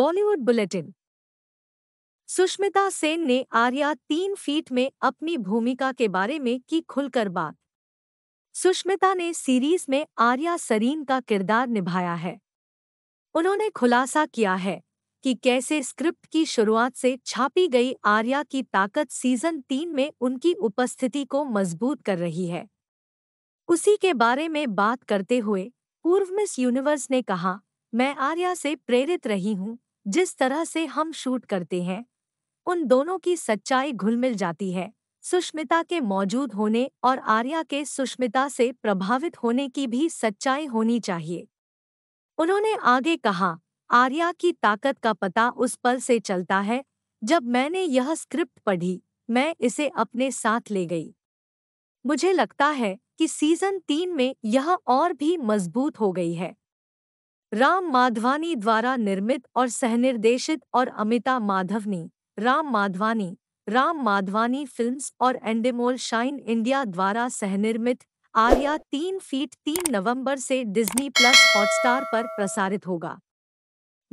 Bollywood bulletin Sushmita Sen ने आर्या तीन feet में अपनी भूमिका के बारे में की खुलकर बात सुष्मिता ने सीरीज में आर्या सरीन का किरदार निभाया है उन्होंने खुलासा किया है कि कैसे स्क्रिप्ट की शुरुआत से छापी गई आर्या की ताकत सीजन तीन में उनकी उपस्थिति को मजबूत कर रही है उसी के बारे में बात करते हुए पूर्व मिस यूनिवर्स ने कहा मैं आर्या से प्रेरित रही हूँ जिस तरह से हम शूट करते हैं उन दोनों की सच्चाई घुल मिल जाती है सुष्मिता के मौजूद होने और आर्या के सुष्मिता से प्रभावित होने की भी सच्चाई होनी चाहिए उन्होंने आगे कहा आर्या की ताकत का पता उस पल से चलता है जब मैंने यह स्क्रिप्ट पढ़ी मैं इसे अपने साथ ले गई मुझे लगता है कि सीजन तीन में यह और भी मजबूत हो गई है राम माधवानी द्वारा निर्मित और सहनिर्देशित और अमिता माधवनी राम माधवानी राम माधवानी फिल्म्स और एंडेमोल शाइन इंडिया द्वारा सहनिर्मित आर्या तीन फीट तीन नवंबर से डिज्नी प्लस हॉटस्टार पर प्रसारित होगा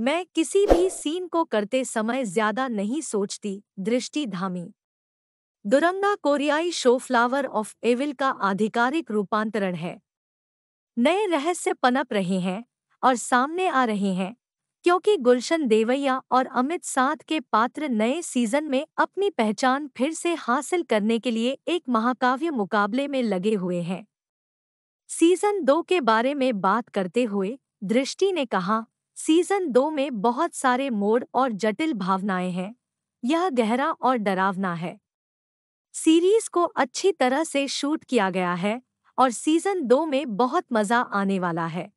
मैं किसी भी सीन को करते समय ज्यादा नहीं सोचती दृष्टि धामी दुरंगा कोरियाई शो फ्लावर ऑफ एविल का आधिकारिक रूपांतरण है नए रहस्य पनप रहे हैं और सामने आ रहे हैं क्योंकि गुलशन देवैया और अमित साथ के पात्र नए सीजन में अपनी पहचान फिर से हासिल करने के लिए एक महाकाव्य मुकाबले में लगे हुए हैं सीजन दो के बारे में बात करते हुए दृष्टि ने कहा सीजन दो में बहुत सारे मोड़ और जटिल भावनाएं हैं यह गहरा और डरावना है सीरीज को अच्छी तरह से शूट किया गया है और सीजन दो में बहुत मजा आने वाला है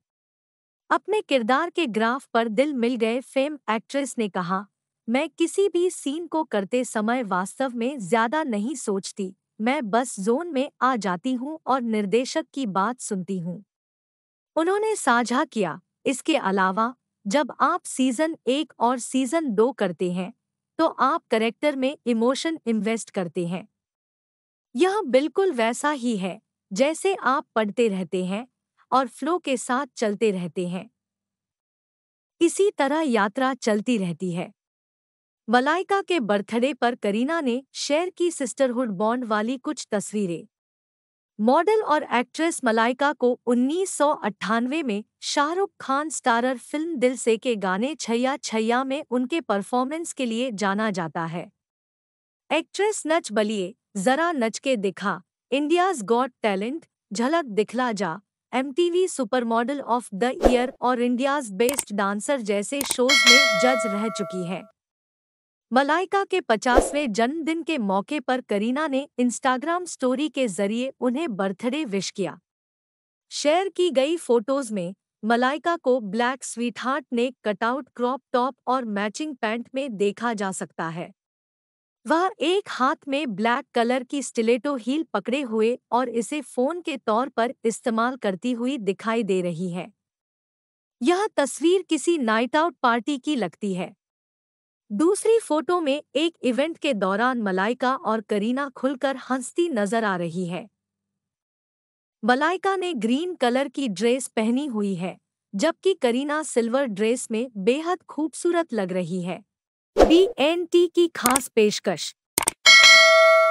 अपने किरदार के ग्राफ पर दिल मिल गए फेम एक्ट्रेस ने कहा मैं किसी भी सीन को करते समय वास्तव में ज्यादा नहीं सोचती मैं बस जोन में आ जाती हूँ और निर्देशक की बात सुनती हूँ उन्होंने साझा किया इसके अलावा जब आप सीजन एक और सीजन दो करते हैं तो आप करेक्टर में इमोशन इन्वेस्ट करते हैं यह बिल्कुल वैसा ही है जैसे आप पढ़ते रहते हैं और फ्लो के साथ चलते रहते हैं इसी तरह यात्रा चलती रहती है मलाइका के बर्थडे पर करीना ने शेयर की सिस्टरहुड बॉन्ड वाली कुछ तस्वीरें मॉडल और एक्ट्रेस मलाइका को उन्नीस में शाहरुख खान स्टारर फिल्म दिल से के गाने छैया छैया में उनके परफॉर्मेंस के लिए जाना जाता है एक्ट्रेस नच बलिए जरा नच के दिखा India's got talent Jhalak Dikhhla Jaa MTV super model of the year और इंडियाज बेस्ट डांसर जैसे शोज में जज रह चुकी हैं मलाइका के 50वें जन्मदिन के मौके पर करीना ने इंस्टाग्राम स्टोरी के जरिए उन्हें बर्थडे विश किया शेयर की गई फोटोज में मलाइका को ब्लैक स्वीटहार्ट ने कटआउट क्रॉप टॉप और मैचिंग पैंट में देखा जा सकता है वह एक हाथ में ब्लैक कलर की स्टिलेटो हील पकड़े हुए और इसे फोन के तौर पर इस्तेमाल करती हुई दिखाई दे रही है यह तस्वीर किसी नाइट आउट पार्टी की लगती है दूसरी फोटो में एक इवेंट के दौरान मलाइका और करीना खुलकर हंसती नजर आ रही है मलाइका ने ग्रीन कलर की ड्रेस पहनी हुई है जबकि करीना सिल्वर ड्रेस में बेहद खूबसूरत लग रही है बी एन टी की खास पेशकश